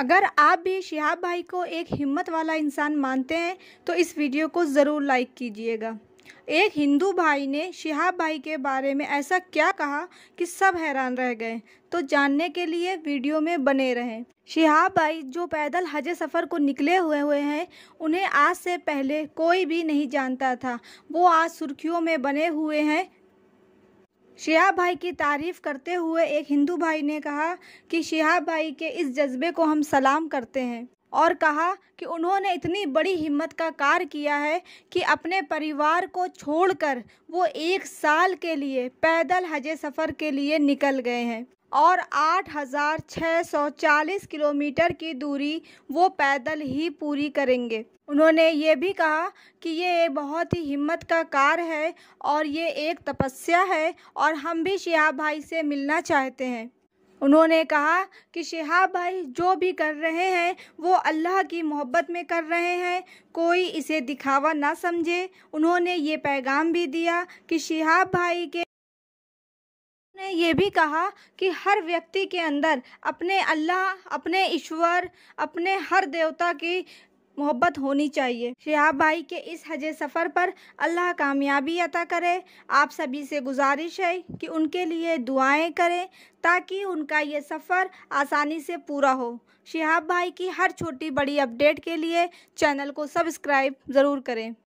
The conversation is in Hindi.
अगर आप भी शिहाब भाई को एक हिम्मत वाला इंसान मानते हैं तो इस वीडियो को ज़रूर लाइक कीजिएगा एक हिंदू भाई ने शिहाब भाई के बारे में ऐसा क्या कहा कि सब हैरान रह गए तो जानने के लिए वीडियो में बने रहें शिहाब भाई जो पैदल हज सफ़र को निकले हुए हुए हैं उन्हें आज से पहले कोई भी नहीं जानता था वो आज सुर्खियों में बने हुए हैं शिहाब भाई की तारीफ़ करते हुए एक हिंदू भाई ने कहा कि शिहाब भाई के इस जज्बे को हम सलाम करते हैं और कहा कि उन्होंने इतनी बड़ी हिम्मत का कार्य किया है कि अपने परिवार को छोड़कर वो एक साल के लिए पैदल हजे सफ़र के लिए निकल गए हैं और 8,640 किलोमीटर की दूरी वो पैदल ही पूरी करेंगे उन्होंने ये भी कहा कि ये बहुत ही हिम्मत का कार्य है और ये एक तपस्या है और हम भी शिहाब भाई से मिलना चाहते हैं उन्होंने कहा कि शिहाब भाई जो भी कर रहे हैं वो अल्लाह की मोहब्बत में कर रहे हैं कोई इसे दिखावा ना समझे उन्होंने ये पैगाम भी दिया कि शिहाब भाई के ने ये भी कहा कि हर व्यक्ति के अंदर अपने अल्लाह अपने ईश्वर अपने हर देवता की मोहब्बत होनी चाहिए शहाब भाई के इस हज सफ़र पर अल्लाह कामयाबी अता करे आप सभी से गुजारिश है कि उनके लिए दुआएं करें ताकि उनका ये सफ़र आसानी से पूरा हो शहाब भाई की हर छोटी बड़ी अपडेट के लिए चैनल को सब्सक्राइब ज़रूर करें